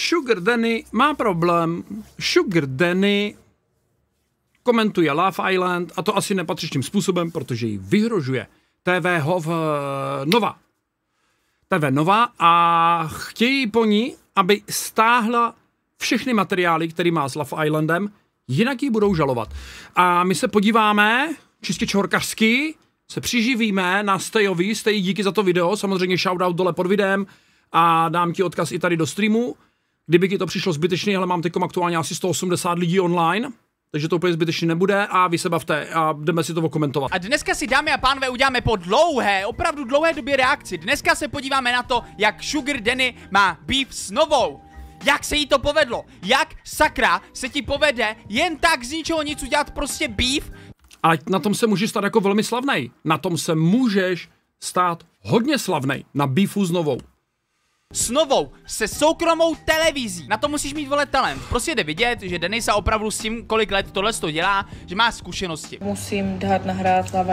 Sugar Danny má problém. Sugar Danny komentuje Love Island a to asi nepatřičným způsobem, protože ji vyhrožuje TV Hov eh, Nova. TV Nova a chtějí po ní, aby stáhla všechny materiály, který má s Love Islandem, jinak ji budou žalovat. A my se podíváme, čistě čorkařský, se přiživíme na stejový Stej, díky za to video, samozřejmě shoutout dole pod videem a dám ti odkaz i tady do streamu kdyby ti to přišlo zbytečný, ale mám teď aktuálně asi 180 lidí online, takže to úplně zbytečně nebude a vy se bavte a jdeme si to okomentovat. A dneska si dámy a pánové uděláme po dlouhé, opravdu dlouhé době reakci. Dneska se podíváme na to, jak Sugar Denny má beef s novou. Jak se jí to povedlo? Jak sakra se ti povede jen tak z ničeho nic udělat prostě beef? A na tom se můžeš stát jako velmi slavnej. Na tom se můžeš stát hodně slavnej na beefu s novou s novou, se soukromou televizí. Na to musíš mít vole talent. Prostě jde vidět, že Denisa opravdu s tím, kolik let tohle to dělá, že má zkušenosti. Musím dát nahrát na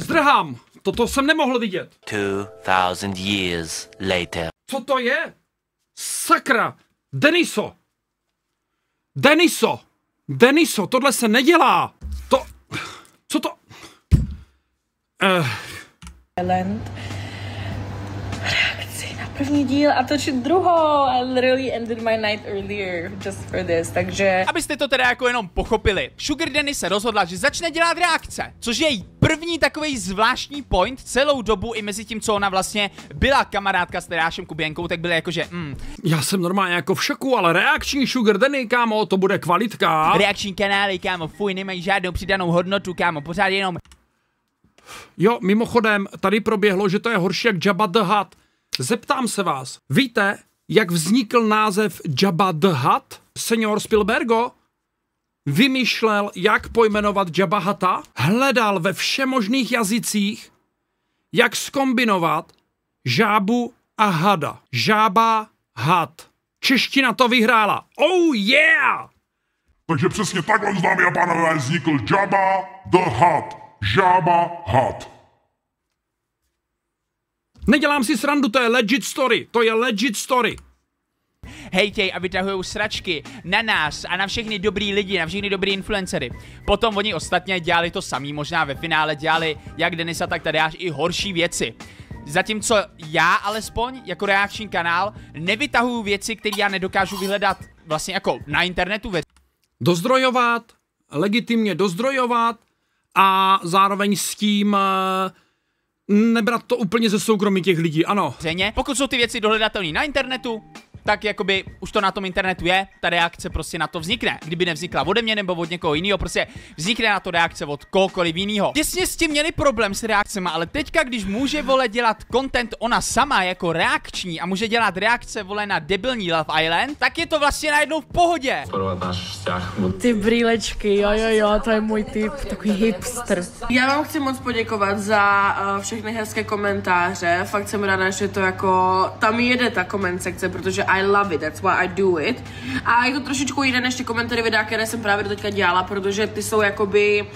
Zdrhám! Toto jsem nemohl vidět. 2000 years later. Co to je? Sakra! Deniso! Deniso! Deniso, tohle se nedělá! To... Co to... Uh. Talent první díl a točit druhou. I literally ended my night earlier just for this, takže... Abyste to teda jako jenom pochopili, Sugar Danny se rozhodla, že začne dělat reakce, což je její první takový zvláštní point celou dobu i mezi tím, co ona vlastně byla kamarádka s Terášem Kubienkou, tak byla jakože, mm. Já jsem normálně jako v šoku, ale reakční Sugar Danny, kámo, to bude kvalitka. Reakční kanály, kámo, fuj, nemají žádnou přidanou hodnotu, kámo, pořád jenom Jo, mimochodem, tady proběhlo, že to je horší jak Jabba the Hutt. Zeptám se vás, víte, jak vznikl název Jabba the Hutt? Senior Spielbergo vymýšlel, jak pojmenovat Jabba Hata, hledal ve všemožných jazycích, jak skombinovat žábu a hada. Žába, had. Čeština to vyhrála. Oh yeah! Takže přesně takhle, vámi a pánové, vznikl Jabba the Hutt. Žába, had. Nedělám si srandu, to je legit story. To je legit story hejtěj a vytahují sračky na nás a na všechny dobrý lidi, na všechny dobrý influencery. Potom oni ostatně dělali to samý, možná ve finále dělali jak Denisa, tak tady až i horší věci. Zatímco já alespoň jako reakční kanál nevytahuju věci, které já nedokážu vyhledat vlastně jako na internetu. Ve... Dozdrojovat, legitimně dozdrojovat a zároveň s tím uh nebrat to úplně ze soukromí těch lidí, ano. Zřejmě, pokud jsou ty věci dohledatelné na internetu, tak jakoby už to na tom internetu je, ta reakce prostě na to vznikne. Kdyby nevznikla ode mě nebo od někoho jiného, prostě vznikne na to reakce od kohokoliv jiného. Těsně s tím měli problém s reakcemi, ale teďka, když může vole dělat content ona sama jako reakční a může dělat reakce vole na debilní Love Island, tak je to vlastně najednou v pohodě. Ty brýlečky, jo jo jo, to je můj typ, takový hipster. Já vám chci moc poděkovat za uh, všechny hezké komentáře, fakt jsem ráda, že to jako tam jede ta koment sekce, protože I i love it, that's why I do it. A je to trošičku jiné než ty komentary videa, které jsem právě do teďka dělala, protože ty jsou jakoby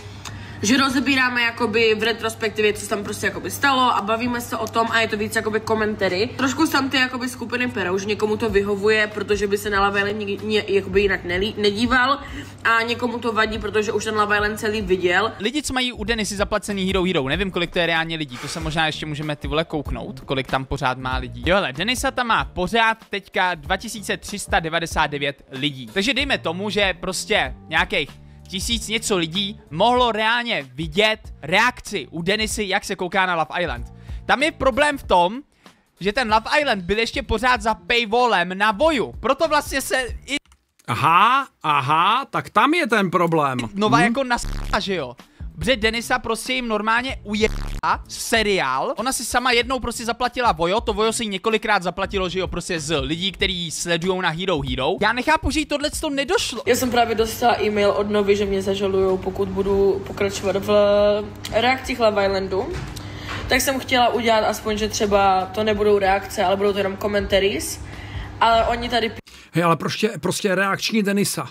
že rozebíráme jakoby v retrospektivě, co se tam prostě jakoby stalo a bavíme se o tom a je to víc jakoby komentary. Trošku tam ty jakoby skupiny perou, že někomu to vyhovuje, protože by se na Love Island ně, jakoby jinak nelí, nedíval a někomu to vadí, protože už ten Love Island celý viděl. Lidi, co mají u Denisy zaplacený Hero Hero, nevím, kolik to je reálně lidí, to se možná ještě můžeme ty vole kouknout, kolik tam pořád má lidí. Jo, ale Denisa tam má pořád teďka 2399 lidí. Takže dejme tomu, že prostě nějakých tisíc něco lidí mohlo reálně vidět reakci u Denisy, jak se kouká na Love Island. Tam je problém v tom, že ten Love Island byl ještě pořád za paywallem na voju. Proto vlastně se i... Aha, aha, tak tam je ten problém. Nova hmm. jako naská, že jo. Bře Denisa prostě jim normálně uje seriál. Ona si sama jednou prostě zaplatila Vojo, to Vojo si několikrát zaplatilo, že jo, prostě z lidí, kteří sledují na Hero Hero. Já nechápu, že jí tohle to nedošlo. Já jsem právě dostala e-mail od Novy, že mě zažalujou, pokud budu pokračovat v eh, reakcích Love Islandu tak jsem chtěla udělat aspoň, že třeba to nebudou reakce, ale budou to jenom komentaries. ale oni tady... Hej, ale prostě, prostě reakční Denisa.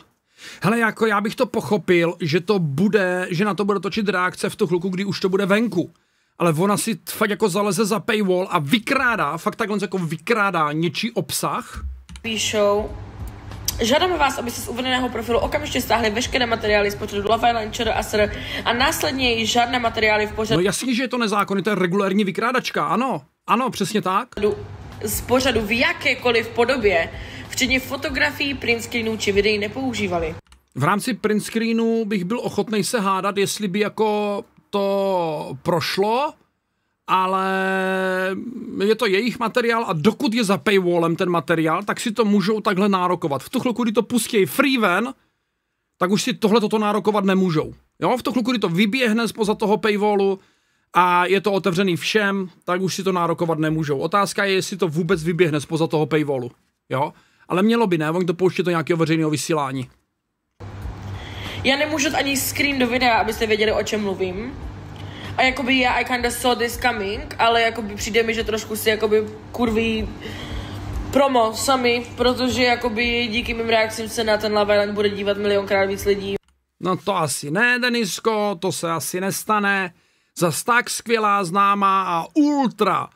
Hele, jako já bych to pochopil, že to bude, že na to bude točit reakce v tu chluku, kdy už to bude venku ale ona si fakt jako zaleze za paywall a vykrádá, fakt takhle jako vykrádá něčí obsah. Píšou, Žádáme vás, abyste z uvedeného profilu okamžitě stáhli veškeré materiály z pořadu Love Island, ČR a SR a následně i žádné materiály v pořadu... No jasně, že je to nezákonný, to je regulární vykrádačka, ano. Ano, přesně tak. Z pořadu v jakékoliv podobě, včetně fotografií, print screenů či videí nepoužívali. V rámci print screenů bych byl ochotný se hádat, jestli by jako to prošlo, ale je to jejich materiál a dokud je za paywallem ten materiál, tak si to můžou takhle nárokovat. V tu chvilku, kdy to pustí free ven, tak už si tohle toto nárokovat nemůžou. Jo, v tu chvilku, kdy to vyběhne spoza toho paywallu a je to otevřený všem, tak už si to nárokovat nemůžou. Otázka je, jestli to vůbec vyběhne spoza toho paywallu. Jo, ale mělo by ne, oni to pouště do nějakého veřejného vysílání já nemůžu ani screen do videa, abyste věděli, o čem mluvím. A jakoby já yeah, I kinda saw this coming, ale jakoby přijde mi, že trošku si jakoby kurví promo sami, protože jakoby díky mým reakcím se na ten Love Island bude dívat milionkrát víc lidí. No to asi ne, Denisko, to se asi nestane. Zas tak skvělá známá a ultra,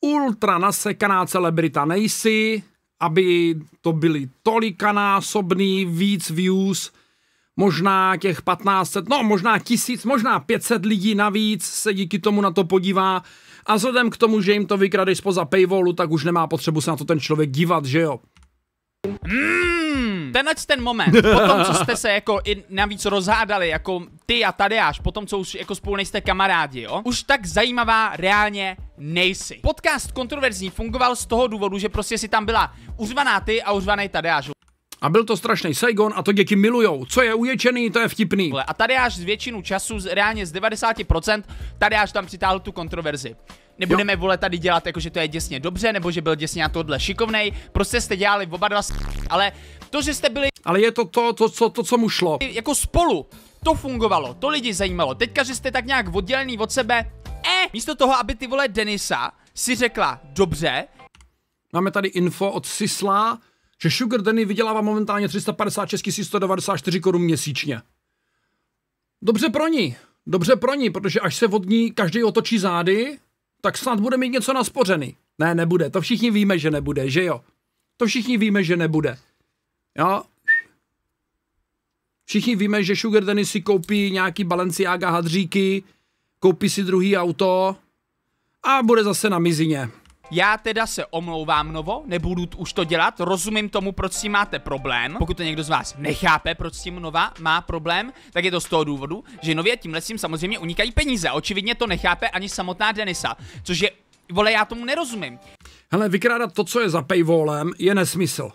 ultra nasekaná celebrita nejsi, aby to byly tolikanásobný víc views, možná těch 1500, no možná 1000, možná 500 lidí navíc se díky tomu na to podívá a vzhledem k tomu, že jim to vykradeš spoza paywallu, tak už nemá potřebu se na to ten člověk dívat, že jo? Mm, tenhle ten moment, potom co jste se jako i navíc rozhádali, jako ty a tady až, potom co už jako spolu nejste kamarádi, jo, už tak zajímavá reálně nejsi. Podcast kontroverzní fungoval z toho důvodu, že prostě si tam byla uzvaná ty a uzvaný až. A byl to strašný Saigon a to děti milujou. Co je uječený, to je vtipný. A tady až z většinu času, z reálně z 90%, tady až tam přitáhl tu kontroverzi nebudeme jo. vole tady dělat jako, že to je děsně dobře, nebo že byl děsně na tohle šikovnej, prostě jste dělali oba dva ale to, že jste byli... Ale je to to, to, co, to co mu šlo. Jako spolu, to fungovalo, to lidi zajímalo, teďka, že jste tak nějak oddělený od sebe, eh, místo toho, aby ty vole Denisa si řekla, dobře, Máme tady info od Sisla, že Sugar Danny vydělává momentálně 356 194 korun měsíčně. Dobře pro ní, dobře pro ní, protože až se od ní každý otočí zády, tak snad bude mít něco naspořený. Ne, nebude, to všichni víme, že nebude, že jo? To všichni víme, že nebude. Jo? Všichni víme, že Sugar Danny si koupí nějaký Balenciaga hadříky, koupí si druhý auto a bude zase na mizině. Já teda se omlouvám novo, nebudu už to dělat, rozumím tomu, proč s tím máte problém. Pokud to někdo z vás nechápe, proč s tím Nova má problém, tak je to z toho důvodu, že Nově tím lesím samozřejmě unikají peníze. Očividně to nechápe ani samotná Denisa, což je, vole, já tomu nerozumím. Hele, vykrádat to, co je za paywallem, je nesmysl.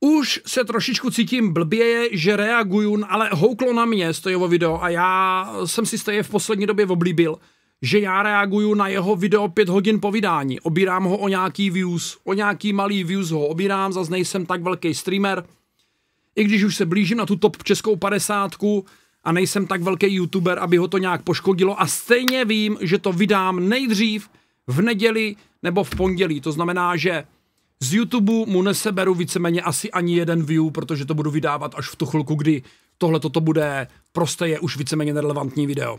Už se trošičku cítím blbě, že reaguju, ale houklo na mě Stojovo video a já jsem si stejně v poslední době oblíbil že já reaguju na jeho video pět hodin po vydání. Obírám ho o nějaký views, o nějaký malý views ho obírám, zase nejsem tak velký streamer. I když už se blížím na tu top českou padesátku a nejsem tak velký youtuber, aby ho to nějak poškodilo a stejně vím, že to vydám nejdřív v neděli nebo v pondělí. To znamená, že z YouTube mu neseberu víceméně asi ani jeden view, protože to budu vydávat až v tu chvilku, kdy tohle toto bude prostě je už víceméně nerelevantní video.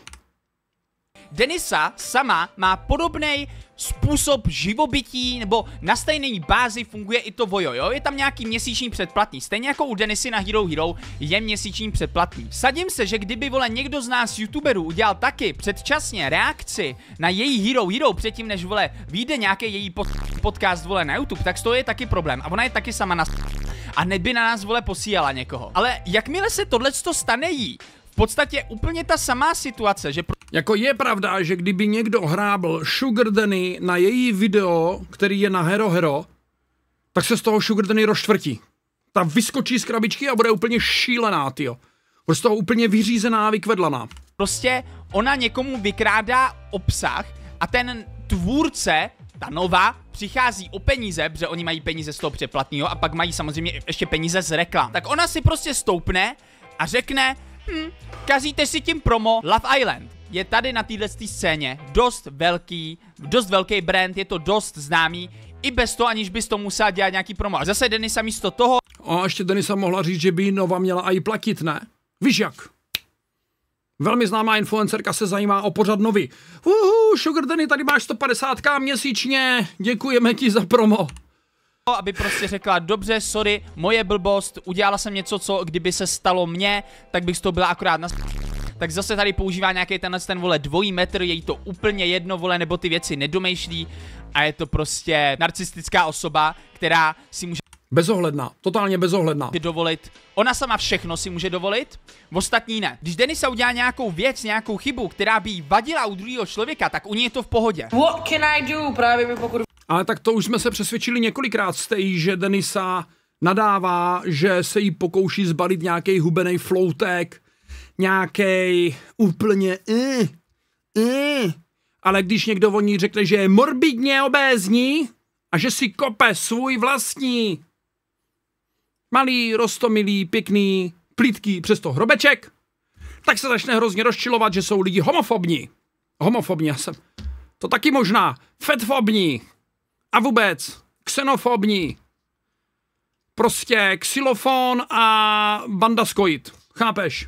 Denisa sama má podobný způsob živobytí, nebo na stejné bázi funguje i to vojo, jo? Je tam nějaký měsíční předplatný. Stejně jako u Denisy na Hero Hero je měsíční předplatný. Sadím se, že kdyby vole někdo z nás youtuberů udělal taky předčasně reakci na její Hero Hero předtím, než vole vyjde nějaký její pod podcast vole na YouTube, tak to je taky problém. A ona je taky sama na a neby na nás vole posílala někoho. Ale jakmile se tohle stane jí, v podstatě úplně ta samá situace, že... Pro... Jako je pravda, že kdyby někdo hrábl Sugar Danny na její video, který je na Hero Hero, tak se z toho Sugar Danny roštvrtí. Ta vyskočí z krabičky a bude úplně šílená, tyjo. Prostě toho úplně vyřízená a vykvedlaná. Prostě ona někomu vykrádá obsah a ten tvůrce, ta nová, přichází o peníze, protože oni mají peníze z toho přeplatního a pak mají samozřejmě ještě peníze z reklam. Tak ona si prostě stoupne a řekne, hm, kazíte si tím promo Love Island. Je tady na této scéně dost velký, dost velký brand, je to dost známý, i bez toho, aniž bys to musel dělat nějaký promo. A zase Denisa místo toho... A ještě Denisa mohla říct, že by Nova měla i platit, ne? Víš jak? Velmi známá influencerka se zajímá o pořad nový. Uhu, Sugar Denny, tady máš 150k měsíčně, děkujeme ti za promo aby prostě řekla, dobře, sorry, moje blbost, udělala jsem něco, co kdyby se stalo mně, tak bych z toho byla akorát na tak zase tady používá nějaký tenhle ten vole dvojí metr, je jí to úplně jedno vole, nebo ty věci nedomýšlí a je to prostě narcistická osoba, která si může Bezohledná, totálně bezohledná. Dovolit. Ona sama všechno si může dovolit, ostatní ne. Když Denisa udělá nějakou věc, nějakou chybu, která by jí vadila u druhého člověka, tak u ní je to v pohodě. What can I do? Právě mi pokud ale tak to už jsme se přesvědčili několikrát z tej, že Denisa nadává, že se jí pokouší zbalit nějaký hubený floutek, nějaký úplně uh, uh. ale když někdo o ní řekne, že je morbidně obézní a že si kope svůj vlastní malý, rostomilý, pěkný, plítký přesto hrobeček, tak se začne hrozně rozčilovat, že jsou lidi homofobní. Homofobní, já jsem to taky možná, fetfobní a vůbec xenofobní. Prostě ksilofon a banda skojit. Chápeš?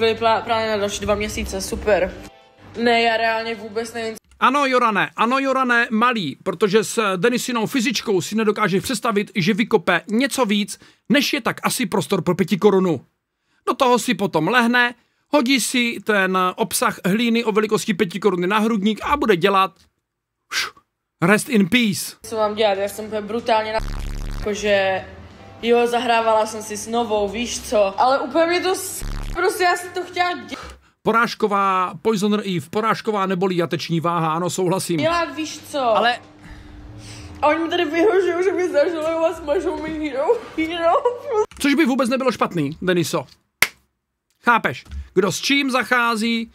Byly právě na další dva měsíce, super. Ne, já reálně vůbec nevím. Ano, Jorane, ano, Jorane, malý, protože s Denisinou fyzičkou si nedokáže představit, že vykope něco víc, než je tak asi prostor pro pěti korunu. Do toho si potom lehne, hodí si ten obsah hlíny o velikosti pěti koruny na hrudník a bude dělat... Rest in peace. Co mám dělat, já jsem brutálně na jakože jo, zahrávala jsem si s novou, víš co, ale úplně mě to s... prostě já jsem to chtěla dělat. Porážková, Poison Eve, porážková neboli jateční váha, ano, souhlasím. Dělat, víš co. Ale... A oni mi tady vyhožují, že mi zažilují a smažou mi hero, hero. Což by vůbec nebylo špatný, Deniso. Chápeš? Kdo s čím zachází,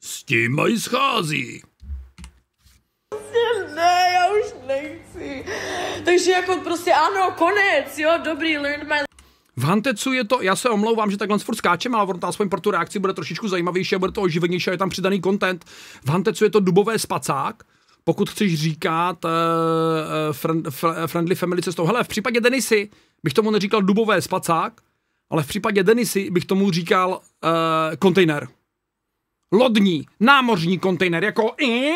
s tím mají schází. Takže jako prostě ano, konec, jo, dobrý, learned my v Hantecu je to, já se omlouvám, že takhle furt skáče, ale on to aspoň pro tu reakci bude trošičku zajímavější a bude to oživenější a je tam přidaný content. V Hantecu je to dubové spacák, pokud chceš říkat uh, friend, eh, friendly family cestou. Hele, v případě Denisy bych tomu neříkal dubové spacák, ale v případě Denisy bych tomu říkal uh, kontejner. Lodní, námořní kontejner, jako i,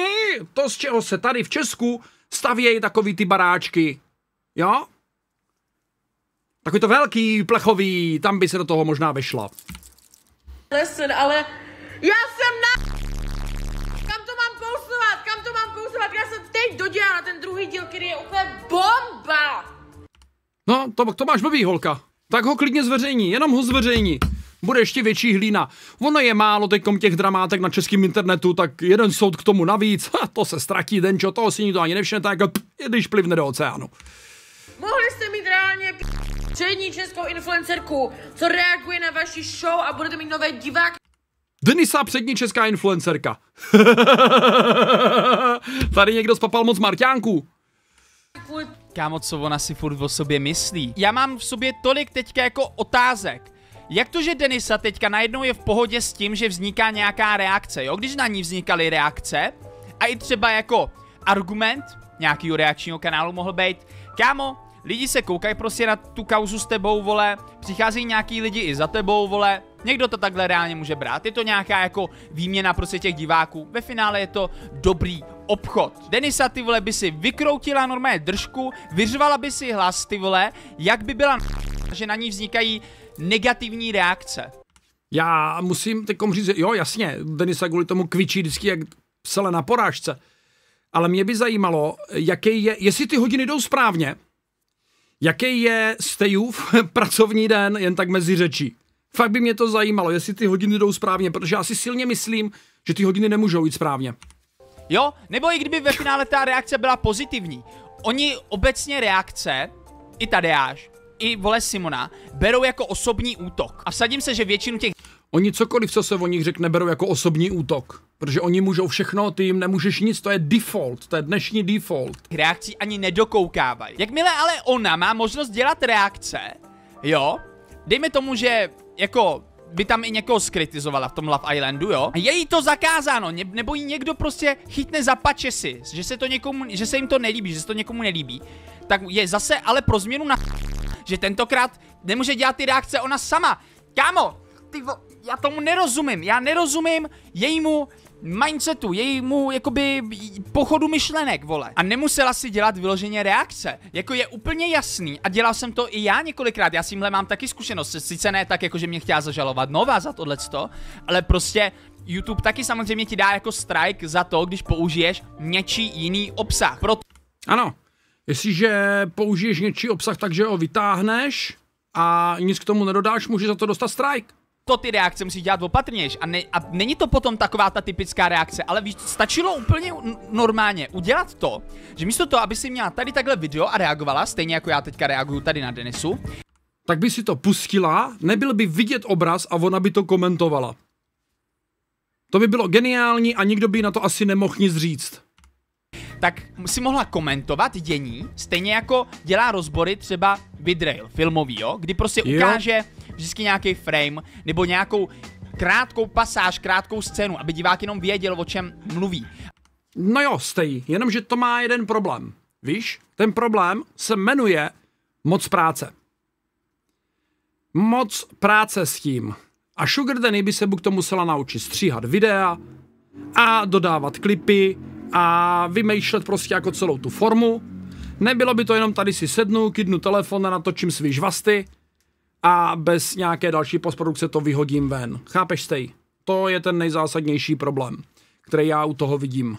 to z čeho se tady v Česku stavějí takový ty baráčky. Jo? Takový to velký, plechový, tam by se do toho možná vešla. Listen, ale já jsem na... Kam to mám kousovat? Kam to mám kousovat? Já jsem teď dodělala ten druhý díl, který je úplně bomba! No, to, to máš blbý, holka. Tak ho klidně zveřejní, jenom ho zveřejní. Bude ještě větší hlína. Ono je málo teďkom těch dramátek na českém internetu, tak jeden soud k tomu navíc, to se ztratí den, čo toho si nikdo ani nevšimne, tak jako, když plivne do oceánu. Mohli jste mít reálně přední českou influencerku, co reaguje na vaši show a budete mít nové diváky. Denisa přední česká influencerka. Tady někdo spapal moc Marťánku. Kámo, co ona si furt o sobě myslí? Já mám v sobě tolik teďka jako otázek. Jak to, že Denisa teďka najednou je v pohodě s tím, že vzniká nějaká reakce, jo? Když na ní vznikaly reakce, a i třeba jako argument nějakého reakčního kanálu mohl být, kámo, Lidi se koukají prostě na tu kauzu s tebou, vole, přichází nějaký lidi i za tebou, vole, někdo to takhle reálně může brát, je to nějaká jako výměna prostě těch diváků, ve finále je to dobrý obchod. Denisa ty vole by si vykroutila normálně držku, vyřvala by si hlas ty vole, jak by byla že na ní vznikají negativní reakce. Já musím teďkom říct, jo jasně, Denisa kvůli tomu kvičí vždycky jak psele na porážce, ale mě by zajímalo, jaký je, jestli ty hodiny jdou správně, Jaký je Stejův pracovní den jen tak mezi řečí? Fakt by mě to zajímalo, jestli ty hodiny jdou správně, protože já si silně myslím, že ty hodiny nemůžou jít správně. Jo, nebo i kdyby ve finále ta reakce byla pozitivní. Oni obecně reakce, i Tadeáš, i vole Simona, berou jako osobní útok. A vsadím se, že většinu těch... Oni cokoliv, co se o nich řekne, berou jako osobní útok. Protože oni můžou všechno, ty jim nemůžeš nic, to je default, to je dnešní default. K reakcí ani nedokoukávají. Jakmile ale ona má možnost dělat reakce, jo, dejme tomu, že jako by tam i někoho skritizovala v tom Love Islandu, jo? Je jí to zakázáno, nebo jí někdo prostě chytne za si, že se to někomu, že se jim to nelíbí, že se to někomu nelíbí. Tak je zase ale pro změnu na že tentokrát nemůže dělat ty reakce ona sama. Kámo, ty vo, já tomu nerozumím, já nerozumím jejímu mindsetu, jejímu jakoby pochodu myšlenek, vole. A nemusela si dělat vyloženě reakce. Jako je úplně jasný a dělal jsem to i já několikrát, já s tímhle mám taky zkušenost, sice ne tak, jako že mě chtěla zažalovat nová za tohleto, ale prostě YouTube taky samozřejmě ti dá jako strike za to, když použiješ něčí jiný obsah. Proto... Ano, jestliže použiješ něčí obsah, takže ho vytáhneš a nic k tomu nedodáš, můžeš za to dostat strike to ty reakce musí dělat opatrněž. A, ne, a není to potom taková ta typická reakce, ale víš, stačilo úplně normálně udělat to, že místo toho, aby si měla tady takhle video a reagovala, stejně jako já teďka reaguju tady na Denisu, tak by si to pustila, nebyl by vidět obraz a ona by to komentovala. To by bylo geniální a nikdo by na to asi nemohl nic říct tak si mohla komentovat dění, stejně jako dělá rozbory třeba Vidrail filmový, jo, kdy prostě ukáže, jo vždycky nějaký frame nebo nějakou krátkou pasáž, krátkou scénu, aby divák jenom věděl, o čem mluví. No jo, stejí, jenomže to má jeden problém. Víš, ten problém se jmenuje moc práce. Moc práce s tím. A Sugar Danny by se Bůh to musela naučit stříhat videa a dodávat klipy a vymýšlet prostě jako celou tu formu. Nebylo by to jenom tady si sednu, kydnu telefon a natočím svý žvasty, a bez nějaké další postprodukce to vyhodím ven. Chápeš, stej? To je ten nejzásadnější problém, který já u toho vidím.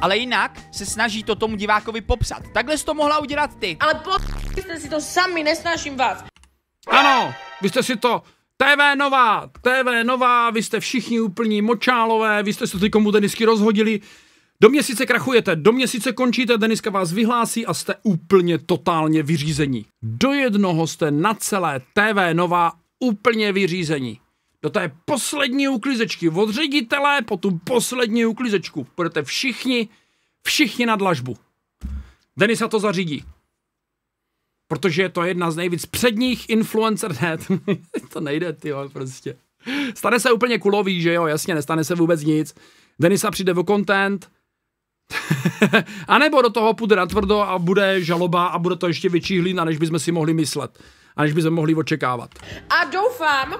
Ale jinak se snaží to tomu divákovi popsat. Takhle jsi to mohla udělat ty. Ale po... jste si to sami, nesnažím vás. Ano, vy jste si to... TV Nová, TV Nová, vy jste všichni úplní močálové, vy jste se komu tenisky rozhodili, do měsíce krachujete, do měsíce končíte, deniska vás vyhlásí a jste úplně totálně vyřízení. Do jednoho jste na celé TV Nová úplně vyřízení. Do té poslední uklizečky od ředitele po tu poslední uklizečku. Budete všichni, všichni na dlažbu. Denisa to zařídí. Protože je to jedna z nejvíc předních influencer, ne, to nejde, ty prostě. Stane se úplně kulový, že jo, jasně, nestane se vůbec nic. Denisa přijde o content, a nebo do toho půjde natvrdo a bude žaloba a bude to ještě větší hlína, než bychom si mohli myslet a než bychom mohli očekávat. A doufám,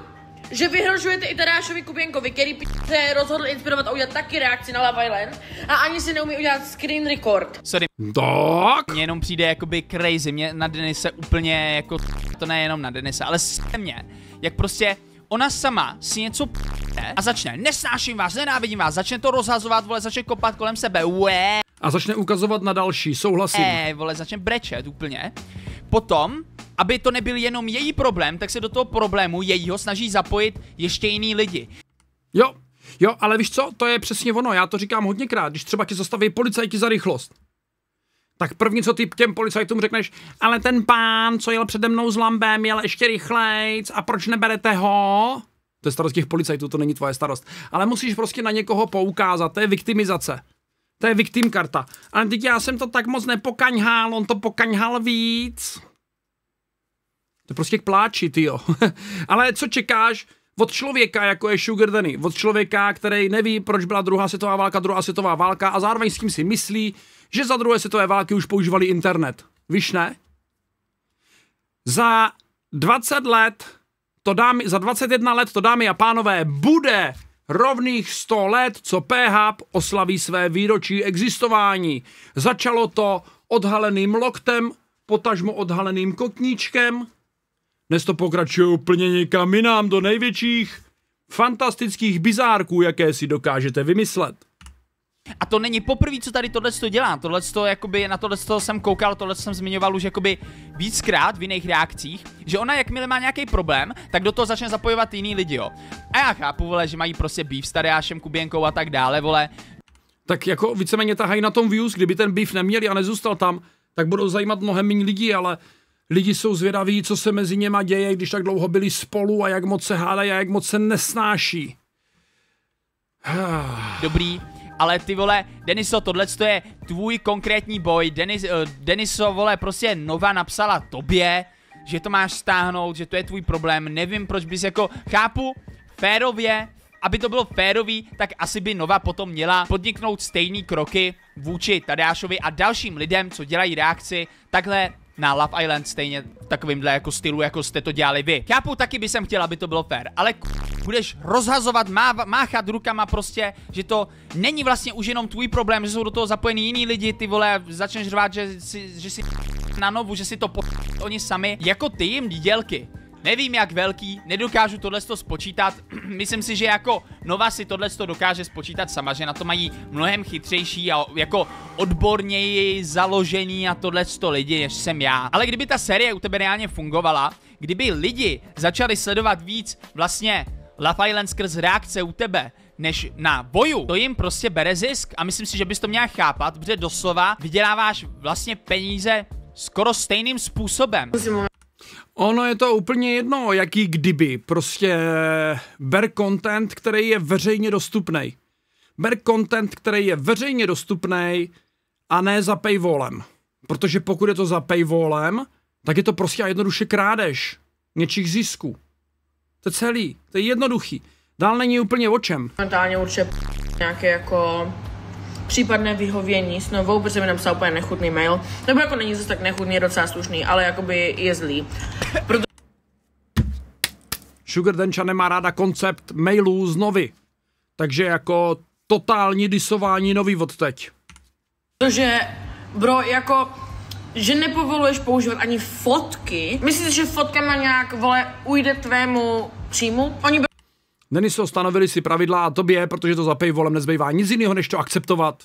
že vyhrožujete i Tadášovi Kuběnkovi, který se rozhodl inspirovat a udělat taky reakci na Love Island a ani si neumí udělat screen record. Sorry. Tak. Mně jenom přijde jakoby crazy, mě na Denise úplně jako, to nejenom na Denise, ale se mě, jak prostě ona sama si něco zvedne a začne nesnáším vás, nenávidím vás, začne to rozhazovat, vole, začne kopat kolem sebe, Ué. A začne ukazovat na další, souhlasím. Eh, vole, začne brečet úplně. Potom aby to nebyl jenom její problém, tak se do toho problému jejího snaží zapojit ještě jiný lidi. Jo, jo, ale víš co, to je přesně ono, já to říkám hodněkrát, když třeba ti zastaví policajti za rychlost. Tak první, co ty těm policajtům řekneš, ale ten pán, co jel přede mnou s lambem, jel ještě rychlejc a proč neberete ho? To je starost těch policajtů, to není tvoje starost. Ale musíš prostě na někoho poukázat, to je viktimizace. To je victim karta. Ale teď já jsem to tak moc nepokaňhal, on to pokaňhal víc. To je prostě k pláči, jo. Ale co čekáš od člověka, jako je Sugar Danny, od člověka, který neví, proč byla druhá světová válka, druhá světová válka a zároveň s tím si myslí, že za druhé světové války už používali internet. Víš ne? Za 20 let to dámy, za 21 let to dámy a pánové bude rovných 100 let, co PHP oslaví své výročí existování. Začalo to odhaleným loktem, potažmo odhaleným kotníčkem. Dnes to pokračuje úplně někam jinám do největších fantastických bizárků, jaké si dokážete vymyslet. A to není poprvé, co tady tohle to dělá. Tohle to, jakoby, na tohle jsem koukal, tohle jsem zmiňoval už jakoby víckrát v jiných reakcích, že ona jakmile má nějaký problém, tak do toho začne zapojovat jiný lidi, jo. A já chápu, vole, že mají prostě beef s Tadeášem, Kubienkou a tak dále, vole. Tak jako víceméně tahají na tom views, kdyby ten beef neměli a nezůstal tam, tak budou zajímat mnohem méně lidí, ale lidi jsou zvědaví, co se mezi něma děje, když tak dlouho byli spolu a jak moc se hádají a jak moc se nesnáší. Dobrý, ale ty vole, Deniso, tohle je tvůj konkrétní boj, Denis, uh, Deniso, vole, prostě Nova napsala tobě, že to máš stáhnout, že to je tvůj problém, nevím proč bys jako, chápu, férově, aby to bylo férový, tak asi by Nova potom měla podniknout stejný kroky vůči Tadášovi a dalším lidem, co dělají reakci, takhle na Love Island stejně takovýmhle jako stylu, jako jste to dělali vy. Chápu, taky by jsem chtěl, aby to bylo fair, ale k budeš rozhazovat, má, máchat rukama prostě, že to není vlastně už jenom tvůj problém, že jsou do toho zapojení jiní lidi, ty vole, začneš řvát, že si, že si na novu, že si to po... oni sami, jako ty jim dělky. Nevím jak velký, nedokážu tohle spočítat, myslím si, že jako Nova si tohle dokáže spočítat sama, že na to mají mnohem chytřejší a jako odborněji založení a tohle lidi, než jsem já. Ale kdyby ta série u tebe reálně fungovala, kdyby lidi začali sledovat víc vlastně Love Island skrz reakce u tebe než na boju, to jim prostě bere zisk a myslím si, že bys to měl chápat, protože doslova vyděláváš vlastně peníze skoro stejným způsobem. Ono je to úplně jedno, jaký kdyby. Prostě eh, ber content, který je veřejně dostupný. Ber content, který je veřejně dostupný a ne za paywallem. Protože pokud je to za paywallem, tak je to prostě a jednoduše krádež něčích zisků. To je celý, to je jednoduchý. Dál není úplně o čem. Momentálně určitě nějaké jako případné vyhovění s novou, protože mi napsal úplně nechutný mail. Nebo jako není zase tak nechutný, je docela slušný, ale jakoby je zlý. Proto... Sugar Dencha nemá ráda koncept mailů z novy. Takže jako totální disování nový odteď. Protože, bro, jako že nepovoluješ používat ani fotky. Myslíš, že má nějak, vole, ujde tvému příjmu? Oni by... Deniso, stanovili si pravidla a tobě, protože to za volem nezbývá nic jiného, než to akceptovat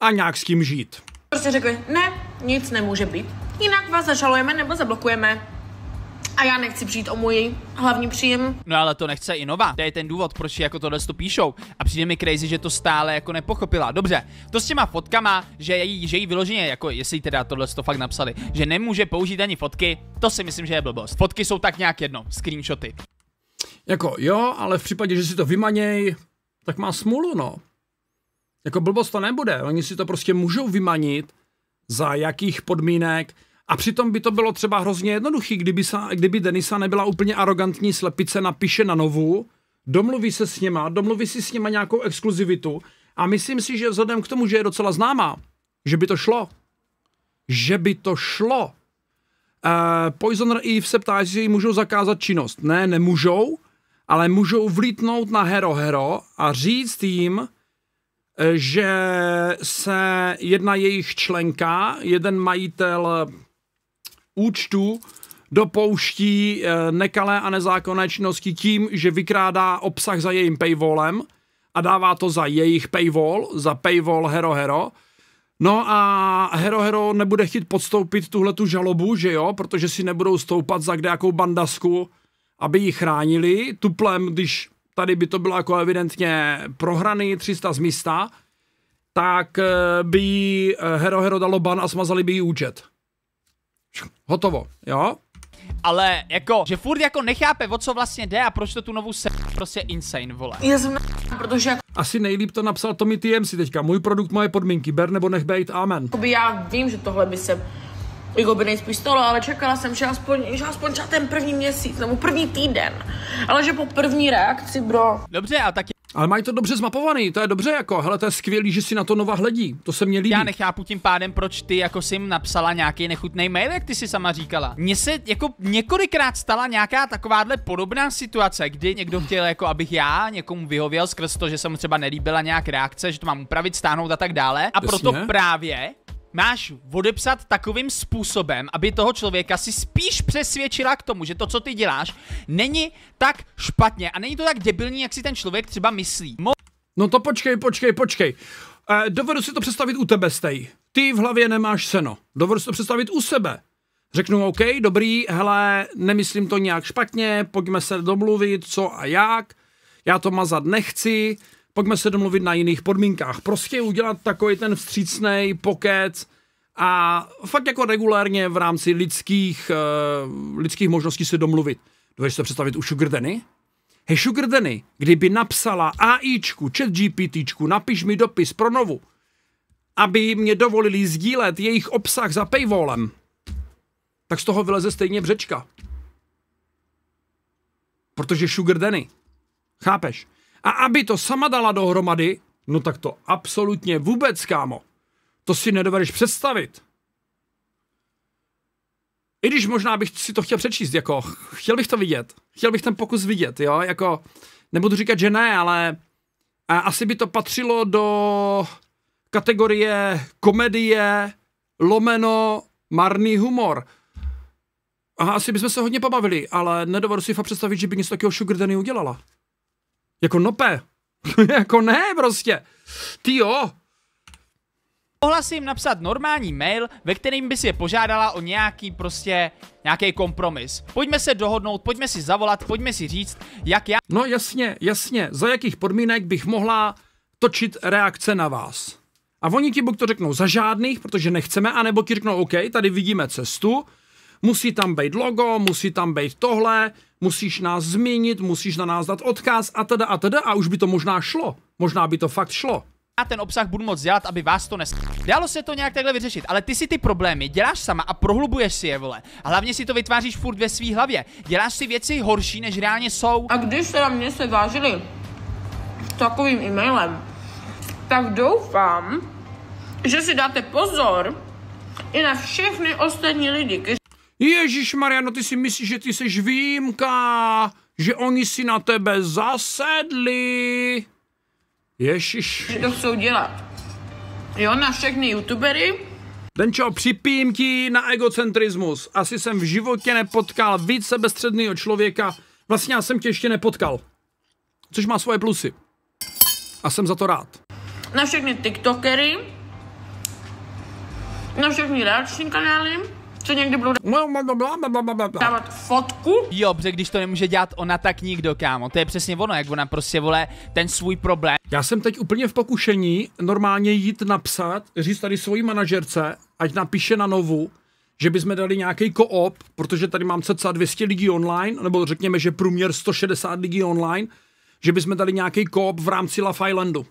a nějak s tím žít. Prostě řekli, ne, nic nemůže být. Jinak vás zažalujeme nebo zablokujeme a já nechci přijít o můj hlavní příjem. No ale to nechce i Nova, to je ten důvod, proč jako tohle to píšou a přijde mi crazy, že to stále jako nepochopila. Dobře, to s těma fotkama, že jí, že jí vyloženě, jako jestli teda tohle to fakt napsali, že nemůže použít ani fotky, to si myslím, že je blbost. Fotky jsou tak nějak jedno, screenshoty. Jako jo, ale v případě, že si to vymaněj, tak má smůlu, no. Jako blbost to nebude, oni si to prostě můžou vymanit, za jakých podmínek, a přitom by to bylo třeba hrozně jednoduché, kdyby, sa, kdyby Denisa nebyla úplně arrogantní slepice, napíše na novu, domluví se s něma, domluví si s něma nějakou exkluzivitu a myslím si, že vzhledem k tomu, že je docela známá, že by to šlo. Že by to šlo. Uh, eh, Poisoner Eve se ptá, jestli můžou zakázat činnost. Ne, nemůžou, ale můžou vlítnout na Hero Hero a říct jim, eh, že se jedna jejich členka, jeden majitel účtu dopouští eh, nekalé a nezákonné činnosti tím, že vykrádá obsah za jejím paywallem a dává to za jejich paywall, za paywall Hero Hero. No a Hero Hero nebude chtít podstoupit tuhle tu žalobu, že jo, protože si nebudou stoupat za kdejakou bandasku, aby ji chránili. Tuplem, když tady by to bylo jako evidentně prohraný 300 z místa, tak eh, by eh, Hero Hero dalo ban a smazali by jí účet. Hotovo, jo? Ale jako, že furt jako nechápe, o co vlastně jde a proč to tu novou se prostě insane, vole. Já jsem protože jako... Asi nejlíp to napsal Tommy TMC teďka. Můj produkt, moje podmínky, ber nebo nech bejt, amen. Jakoby já vím, že tohle by se jako by nejspíš stalo, ale čekala jsem, že aspoň, že aspoň třeba ten první měsíc nebo první týden, ale že po první reakci, bro. Dobře, a taky ale mají to dobře zmapovaný, to je dobře jako, hele, to je skvělý, že si na to Nova hledí, to se mě líbí. Já nechápu tím pádem, proč ty jako jsi jim napsala nějaký nechutný mail, jak ty si sama říkala. Mně se jako několikrát stala nějaká takováhle podobná situace, kdy někdo chtěl jako, abych já někomu vyhověl skrz to, že mu třeba nelíbila nějak reakce, že to mám upravit, stáhnout a tak dále. A Jasně. proto právě máš odepsat takovým způsobem, aby toho člověka si spíš přesvědčila k tomu, že to, co ty děláš, není tak špatně a není to tak debilní, jak si ten člověk třeba myslí. Mo no to počkej, počkej, počkej. E, dovedu si to představit u tebe, Stej. Ty v hlavě nemáš seno. Dovedu si to představit u sebe. Řeknu, OK, dobrý, hele, nemyslím to nějak špatně, pojďme se domluvit, co a jak. Já to mazat nechci, pojďme se domluvit na jiných podmínkách. Prostě udělat takový ten vstřícný pokec a fakt jako regulárně v rámci lidských, uh, lidských možností se domluvit. Dovedeš se představit u Sugar Danny? Hej Sugar Danny, kdyby napsala AIčku, chat GPTčku, napiš mi dopis pro novu, aby mě dovolili sdílet jejich obsah za paywallem, tak z toho vyleze stejně břečka. Protože Sugar Danny. Chápeš? A aby to sama dala dohromady, no tak to absolutně vůbec, kámo. To si nedovedeš představit. I když možná bych si to chtěl přečíst, jako chtěl bych to vidět, chtěl bych ten pokus vidět, jo, jako nebudu říkat, že ne, ale a asi by to patřilo do kategorie komedie, lomeno, marný humor. A asi bychom se hodně pobavili, ale nedovedu si fakt představit, že by něco takového Sugar Danny udělala. Jako nope. jako ne prostě. Ty jo. Mohla si jim napsat normální mail, ve kterým bys je požádala o nějaký prostě, nějaký kompromis. Pojďme se dohodnout, pojďme si zavolat, pojďme si říct, jak já... No jasně, jasně, za jakých podmínek bych mohla točit reakce na vás. A oni ti buď to řeknou za žádných, protože nechceme, anebo ti řeknou OK, tady vidíme cestu, musí tam být logo, musí tam být tohle, musíš nás změnit, musíš na nás dát odkaz a teda a teda a už by to možná šlo. Možná by to fakt šlo. A ten obsah budu moc dělat, aby vás to nes... Dalo se to nějak takhle vyřešit, ale ty si ty problémy děláš sama a prohlubuješ si je, vole. A hlavně si to vytváříš furt ve svý hlavě. Děláš si věci horší, než reálně jsou. A když se na mě se vážili takovým e-mailem, tak doufám, že si dáte pozor i na všechny ostatní lidi, kteří Ježíš Maria, no ty si myslíš, že ty jsi výjimka, že oni si na tebe zasedli. Ježíš. Že to chcou dělat. Jo, na všechny youtubery. Denčo, připím ti na egocentrismus. Asi jsem v životě nepotkal víc sebestředného člověka. Vlastně já jsem tě ještě nepotkal. Což má svoje plusy. A jsem za to rád. Na všechny tiktokery, na všechny reakční kanály, že někdy budu no, no, no, dávat fotku? Jo, protože když to nemůže dělat ona, tak nikdo, kámo. To je přesně ono, jak ona prostě vole ten svůj problém. Já jsem teď úplně v pokušení normálně jít napsat, říct tady svojí manažerce, ať napíše na novu, že bychom dali nějaký koop, protože tady mám cca 200 lidí online, nebo řekněme, že průměr 160 lidí online, že bychom dali nějaký koop v rámci Love Islandu.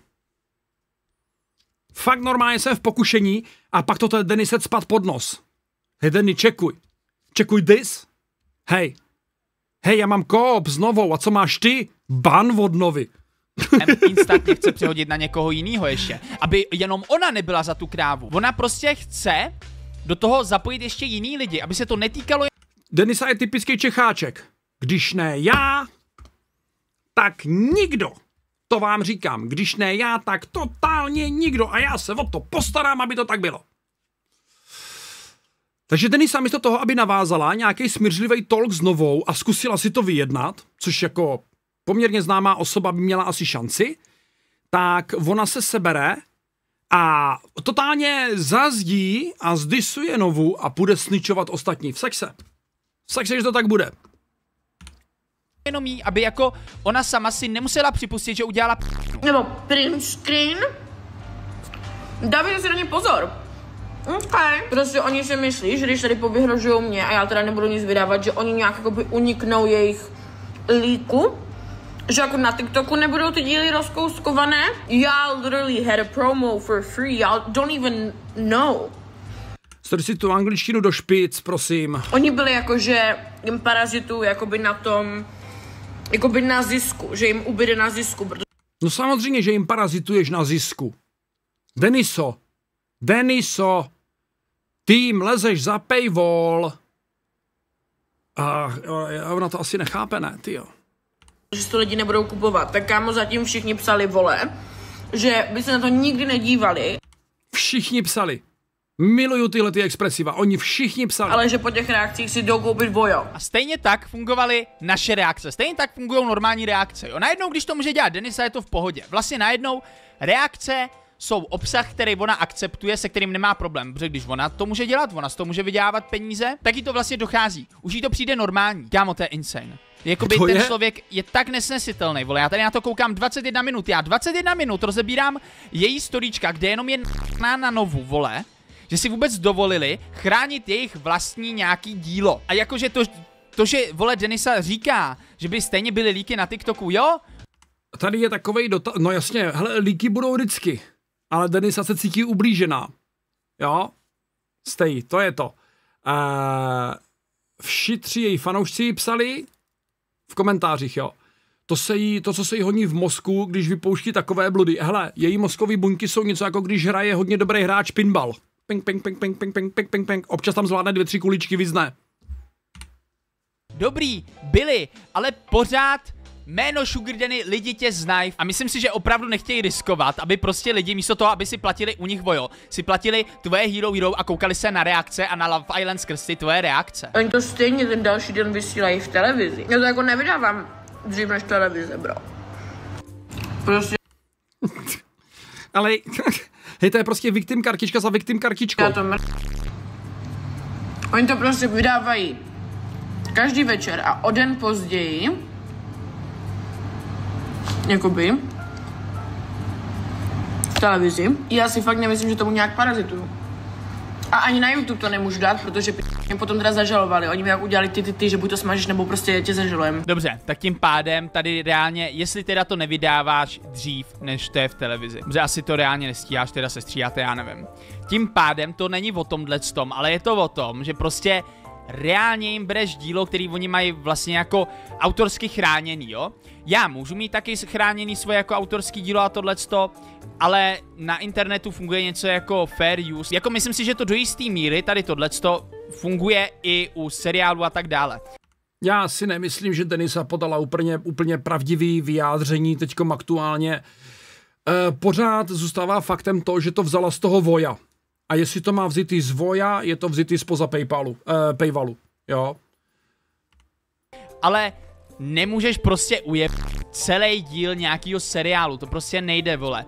Fakt normálně jsem v pokušení a pak toto Denisec spad pod nos. Hej, Denny, čekuj. Čekuj dis. Hej. Hej, já mám koop s novou a co máš ty? Ban od novy. M instantně chce přehodit na někoho jiného ještě. Aby jenom ona nebyla za tu krávu. Ona prostě chce do toho zapojit ještě jiný lidi, aby se to netýkalo... Denisa je typický Čecháček. Když ne já, tak nikdo. To vám říkám, když ne já, tak totálně nikdo a já se o to postarám, aby to tak bylo. Takže Denisa místo toho, aby navázala nějaký smířlivý tolk s novou a zkusila si to vyjednat, což jako poměrně známá osoba by měla asi šanci, tak ona se sebere a totálně zazdí a zdisuje novu a půjde sničovat ostatní v sexe. V sexe, že to tak bude jenom jí, aby jako ona sama si nemusela připustit, že udělala Nebo print screen. Dávajte si na ně pozor. OK. Prostě oni si myslí, že když tady povyhrožují mě a já teda nebudu nic vydávat, že oni nějak jakoby uniknou jejich líku, že jako na TikToku nebudou ty díly rozkouskované. Já literally had a promo for free, I don't even know. Strč si tu angličtinu do špic, prosím. Oni byli jako, že jim parazitu jakoby na tom, jakoby na zisku, že jim ubyde na zisku. Protože... No samozřejmě, že jim parazituješ na zisku. Deniso, Deniso, ty jim lezeš za paywall. A, a ona to asi nechápe, ne, ty jo. Že to lidi nebudou kupovat. Tak kámo zatím všichni psali vole, že by se na to nikdy nedívali. Všichni psali. Miluju tyhle ty expresiva, oni všichni psali. Ale že po těch reakcích si jdou koupit vojo. A stejně tak fungovaly naše reakce, stejně tak fungují normální reakce. Jo, najednou, když to může dělat Denisa, je to v pohodě. Vlastně najednou reakce jsou obsah, který ona akceptuje, se kterým nemá problém, protože když ona to může dělat, ona z toho může vydělávat peníze, tak jí to vlastně dochází. Už jí to přijde normální. Kámo, to je insane. Jakoby to ten je? člověk je tak nesnesitelný, vole, já tady na to koukám 21 minut, já 21 minut rozebírám její storíčka, kde jenom je na novu, vole, že si vůbec dovolili chránit jejich vlastní nějaký dílo. A jakože to, to že, vole, Denisa říká, že by stejně byly líky na TikToku, jo? Tady je takovej dotaz, no jasně, hele, líky budou vždycky ale Denisa se cítí ublížená. Jo? Stej, to je to. Eee, eh, vši tři její fanoušci ji psali v komentářích, jo. To, se jí, to, co se jí honí v mozku, když vypouští takové bludy. Hele, její mozkové buňky jsou něco jako když hraje hodně dobrý hráč pinball. Ping, ping, ping, ping, ping, ping, ping, ping, ping. Občas tam zvládne dvě, tři kuličky, vyzne. Dobrý, byli, ale pořád Jméno Sugar Danny lidi tě znají a myslím si, že opravdu nechtějí riskovat, aby prostě lidi místo toho, aby si platili u nich vojo, si platili tvoje Hero Hero a koukali se na reakce a na Love Island skrz ty tvoje reakce. Oni to stejně ten další den vysílají v televizi. Já to jako nevydávám dřív než televize, bro. Prostě. Ale, hej, to je prostě victim kartička za victim kartičkou. Já to mr... Oni to prostě vydávají každý večer a o den později jakoby, v televizi. Já si fakt nemyslím, že tomu nějak parazituju. A ani na YouTube to nemůžu dát, protože mě potom teda zažalovali. Oni mi jak udělali ty, ty, ty, že buď to smažíš, nebo prostě tě zažalujem. Dobře, tak tím pádem tady reálně, jestli teda to nevydáváš dřív, než to je v televizi. Dobře, asi to reálně nestíháš, teda se stříháte, já nevím. Tím pádem to není o tomhle tom, ale je to o tom, že prostě reálně jim bereš dílo, který oni mají vlastně jako autorsky chráněný, jo? Já můžu mít taky chráněný svoje jako autorský dílo a tohleto, ale na internetu funguje něco jako fair use. Jako myslím si, že to do jistý míry tady tohleto funguje i u seriálu a tak dále. Já si nemyslím, že Denisa podala úplně, úplně pravdivý vyjádření teďkom aktuálně. E, pořád zůstává faktem to, že to vzala z toho voja. A jestli to má vzít z Voja, je to vzitý spoza Paypalu, eh, Payvalu, jo. Ale nemůžeš prostě ujet celý díl nějakého seriálu, to prostě nejde, vole.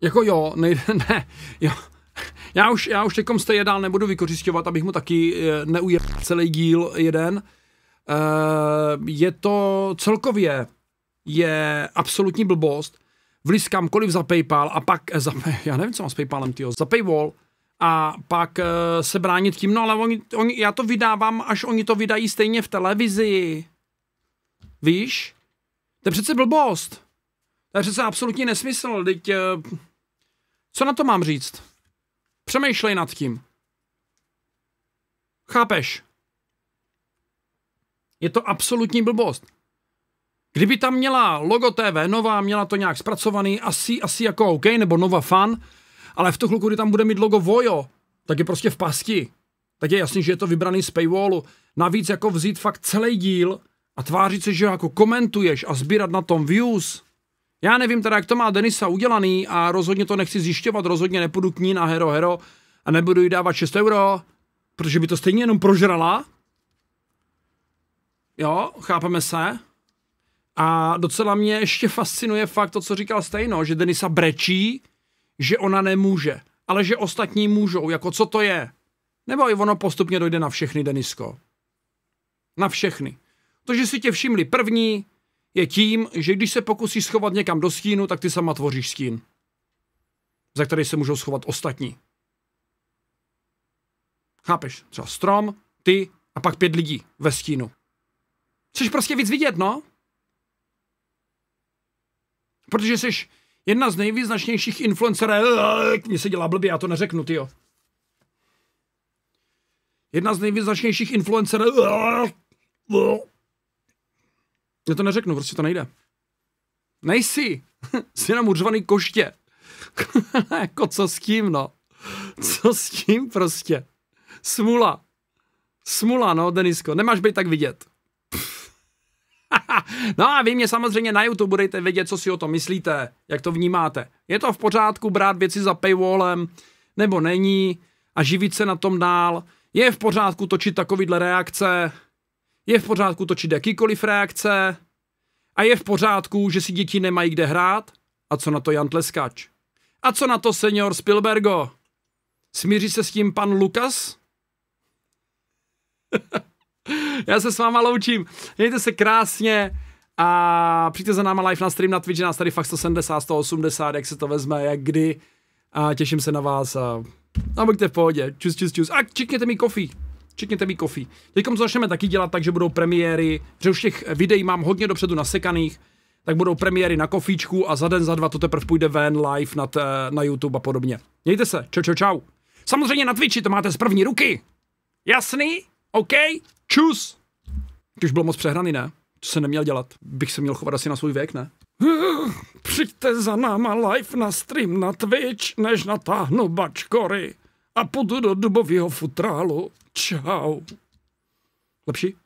Jako jo, nejde, ne, jo. Já už, já už teďkom jste dál nebudu vykořišťovat, abych mu taky eh, neujel celý díl jeden. Eh, je to celkově je absolutní blbost. Vliskám koliv za PayPal a pak eh, za, já nevím, co mám s PayPalem, tyjo, za Paywall a pak uh, se bránit tím, no ale oni, oni, já to vydávám, až oni to vydají stejně v televizi. Víš? To je přece blbost. To je přece absolutní nesmysl, teď... Uh, co na to mám říct? Přemýšlej nad tím. Chápeš? Je to absolutní blbost. Kdyby tam měla logo TV Nova, měla to nějak zpracovaný, asi, asi jako OK, nebo Nova Fan, ale v tu chvilku, kdy tam bude mít logo Vojo, tak je prostě v pasti. Tak je jasný, že je to vybraný z paywallu. Navíc jako vzít fakt celý díl a tvářit se, že jako komentuješ a sbírat na tom views. Já nevím teda, jak to má Denisa udělaný a rozhodně to nechci zjišťovat, rozhodně nepůjdu k ní na Hero Hero a nebudu jí dávat 6 euro, protože by to stejně jenom prožrala. Jo, chápeme se. A docela mě ještě fascinuje fakt to, co říkal Stejno, že Denisa brečí, že ona nemůže, ale že ostatní můžou, jako co to je. Nebo i ono postupně dojde na všechny, Denisko. Na všechny. To, že si tě všimli první, je tím, že když se pokusíš schovat někam do stínu, tak ty sama tvoříš stín, za který se můžou schovat ostatní. Chápeš? Třeba strom, ty a pak pět lidí ve stínu. Chceš prostě víc vidět, no? Protože jsi Jedna z nejvýznačnějších influencerů, eh, mně se dělá blbě, já to neřeknu, jo. Jedna z nejvýznačnějších influencerů, eh, já to neřeknu, prostě to nejde. Nejsi, jsi jenom uřvaný koště. jako co s tím, no. Co s tím prostě. Smula. Smula, no, Denisko, nemáš být tak vidět. no a vy mě samozřejmě na YouTube budete vědět, co si o to myslíte, jak to vnímáte. Je to v pořádku brát věci za paywallem, nebo není, a živit se na tom dál. Je v pořádku točit takovýhle reakce, je v pořádku točit jakýkoliv reakce a je v pořádku, že si děti nemají kde hrát. A co na to Jan Tleskač? A co na to senior Spielbergo? Smíří se s tím pan Lukas? Já se s váma loučím. Mějte se krásně a přijďte za náma live na stream na Twitch, nás tady fakt 170, 180, jak se to vezme, jak kdy. A těším se na vás a, a no, buďte v pohodě. Čus, čus, čus. A čekněte mi kofí. Čekněte mi kofí. Teď začneme taky dělat tak, že budou premiéry, že už těch videí mám hodně dopředu nasekaných, tak budou premiéry na kofíčku a za den, za dva to teprve půjde ven live na, eh, na YouTube a podobně. Mějte se, čau, čau, čau. Samozřejmě na Twitchi to máte z první ruky. Jasný? OK? Čus! už bylo moc přehraný, ne? To se neměl dělat. Bych se měl chovat asi na svůj věk, ne? Přijďte za náma live na stream na Twitch, než natáhnu bačkory a půjdu do dubového futrálu. Čau. Lepší?